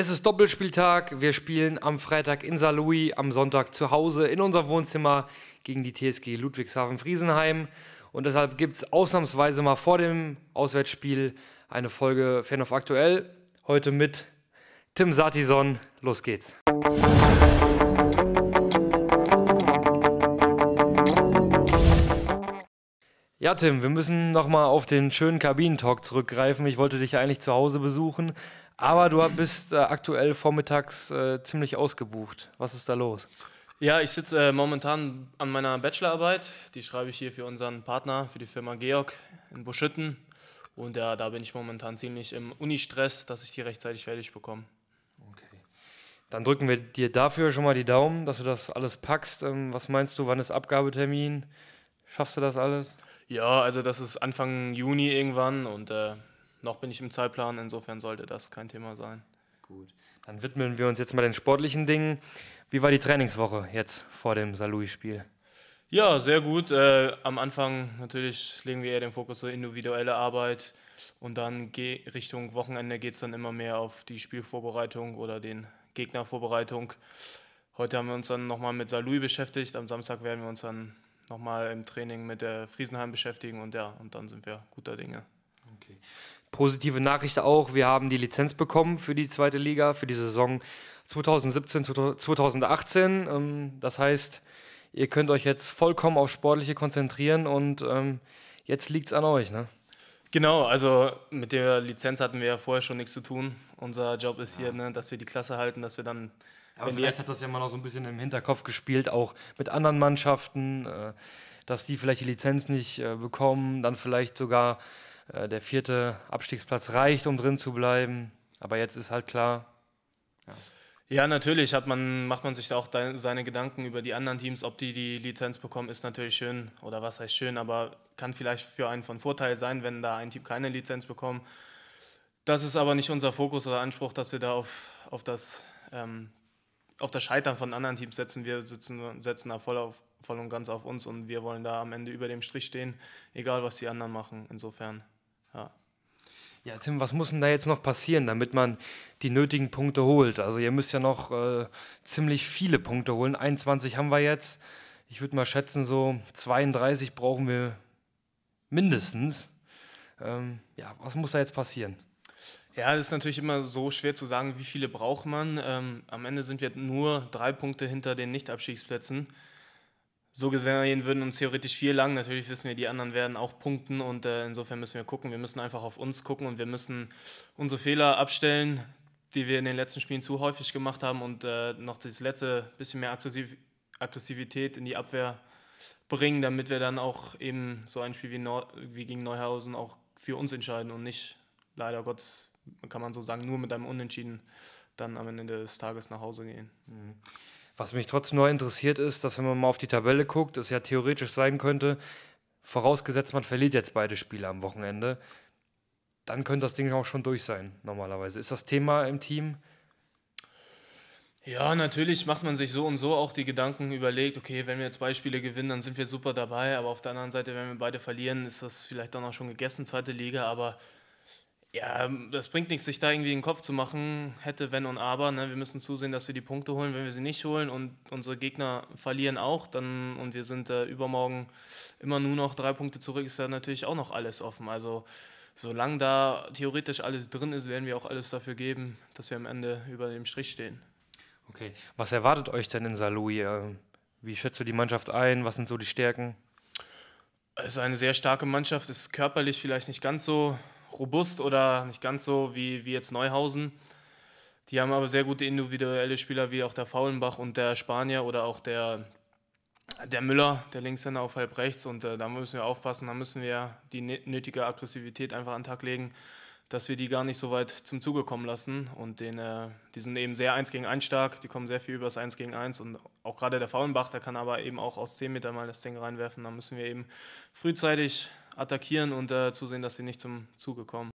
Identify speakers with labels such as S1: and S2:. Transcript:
S1: Es ist Doppelspieltag. Wir spielen am Freitag in Saarlouis, am Sonntag zu Hause in unserem Wohnzimmer gegen die TSG Ludwigshafen-Friesenheim. Und deshalb gibt es ausnahmsweise mal vor dem Auswärtsspiel eine Folge Fan of Aktuell. Heute mit Tim Satison. Los geht's. Ja, Tim, wir müssen nochmal auf den schönen Kabinentalk zurückgreifen. Ich wollte dich ja eigentlich zu Hause besuchen, aber du bist äh, aktuell vormittags äh, ziemlich ausgebucht. Was ist da los?
S2: Ja, ich sitze äh, momentan an meiner Bachelorarbeit. Die schreibe ich hier für unseren Partner, für die Firma Georg in Buschütten. Und ja, da bin ich momentan ziemlich im Uni-Stress, dass ich die rechtzeitig fertig bekomme. Okay.
S1: Dann drücken wir dir dafür schon mal die Daumen, dass du das alles packst. Ähm, was meinst du, wann ist Abgabetermin? Schaffst du das alles? Ja, also das ist Anfang
S2: Juni irgendwann und äh, noch bin ich im Zeitplan, insofern sollte das kein Thema sein.
S1: Gut, dann widmen wir uns jetzt mal den sportlichen Dingen. Wie war die Trainingswoche jetzt vor dem Salui-Spiel?
S2: Ja, sehr gut. Äh, am Anfang natürlich legen wir eher den Fokus auf individuelle Arbeit und dann Richtung Wochenende geht es dann immer mehr auf die Spielvorbereitung oder den Gegnervorbereitung. Heute haben wir uns dann nochmal mit Salui beschäftigt. Am Samstag werden wir uns dann nochmal im Training mit der Friesenheim beschäftigen und ja, und dann sind wir
S1: guter Dinge. Okay. Positive Nachricht auch, wir haben die Lizenz bekommen für die zweite Liga, für die Saison 2017, 2018. Ähm, das heißt, ihr könnt euch jetzt vollkommen auf Sportliche konzentrieren und ähm, jetzt liegt es an euch, ne?
S2: Genau, also mit der Lizenz hatten wir ja vorher schon nichts zu tun. Unser Job ist ja. hier, ah. ne, dass wir die Klasse
S1: halten, dass wir dann aber vielleicht halt hat das ja mal noch so ein bisschen im Hinterkopf gespielt, auch mit anderen Mannschaften, äh, dass die vielleicht die Lizenz nicht äh, bekommen, dann vielleicht sogar äh, der vierte Abstiegsplatz reicht, um drin zu bleiben. Aber jetzt ist halt klar.
S2: Ja. Ja, natürlich hat man, macht man sich da auch seine Gedanken über die anderen Teams, ob die die Lizenz bekommen, ist natürlich schön oder was heißt schön, aber kann vielleicht für einen von Vorteil sein, wenn da ein Team keine Lizenz bekommt. Das ist aber nicht unser Fokus oder Anspruch, dass wir da auf, auf das ähm, auf das Scheitern von anderen Teams setzen. Wir sitzen, setzen da voll, auf, voll und ganz auf uns und wir wollen da am Ende über dem Strich stehen, egal was die anderen machen. Insofern, ja.
S1: Ja, Tim, was muss denn da jetzt noch passieren, damit man die nötigen Punkte holt? Also ihr müsst ja noch äh, ziemlich viele Punkte holen. 21 haben wir jetzt. Ich würde mal schätzen, so 32 brauchen wir mindestens. Ähm, ja, was muss da jetzt passieren?
S2: Ja, es ist natürlich immer so schwer zu sagen, wie viele braucht man. Ähm, am Ende sind wir nur drei Punkte hinter den Nichtabstiegsplätzen. So gesehen würden uns theoretisch vier lang. Natürlich wissen wir, die anderen werden auch punkten und äh, insofern müssen wir gucken. Wir müssen einfach auf uns gucken und wir müssen unsere Fehler abstellen, die wir in den letzten Spielen zu häufig gemacht haben und äh, noch das letzte bisschen mehr Aggressiv Aggressivität in die Abwehr bringen, damit wir dann auch eben so ein Spiel wie, Nord wie gegen Neuhausen auch für uns entscheiden und nicht leider Gottes kann man so sagen, nur mit einem Unentschieden dann am Ende des Tages nach Hause gehen.
S1: Mhm. Was mich trotzdem noch interessiert ist, dass wenn man mal auf die Tabelle guckt, es ja theoretisch sein könnte, vorausgesetzt man verliert jetzt beide Spiele am Wochenende, dann könnte das Ding auch schon durch sein, normalerweise. Ist das Thema im Team? Ja, natürlich macht man sich so und so auch die
S2: Gedanken überlegt, okay, wenn wir jetzt zwei Spiele gewinnen, dann sind wir super dabei, aber auf der anderen Seite, wenn wir beide verlieren, ist das vielleicht dann auch schon gegessen, zweite Liga, aber ja, ähm, das bringt nichts, sich da irgendwie den Kopf zu machen. Hätte, wenn und aber. Ne? Wir müssen zusehen, dass wir die Punkte holen, wenn wir sie nicht holen. Und unsere Gegner verlieren auch. Dann, und wir sind äh, übermorgen immer nur noch drei Punkte zurück, ist da natürlich auch noch alles offen. Also solange da theoretisch alles drin ist, werden wir auch alles dafür geben, dass wir am Ende über dem Strich stehen.
S1: Okay, was erwartet euch denn in Saarlouis? Äh, wie schätzt du die Mannschaft ein? Was sind so die Stärken? Es ist eine sehr starke Mannschaft, ist körperlich
S2: vielleicht nicht ganz so robust oder nicht ganz so wie, wie jetzt Neuhausen. Die haben aber sehr gute individuelle Spieler, wie auch der Faulenbach und der Spanier oder auch der, der Müller, der Linkshänder auf halb rechts. Und äh, da müssen wir aufpassen, da müssen wir die nötige Aggressivität einfach an den Tag legen, dass wir die gar nicht so weit zum Zuge kommen lassen. Und den, äh, die sind eben sehr 1 gegen 1 stark, die kommen sehr viel übers 1 gegen 1. Und auch gerade der Faulenbach, der kann aber eben auch aus 10 Metern mal das Ding reinwerfen. Da müssen wir eben frühzeitig attackieren und äh, zusehen, dass sie nicht zum Zuge kommen.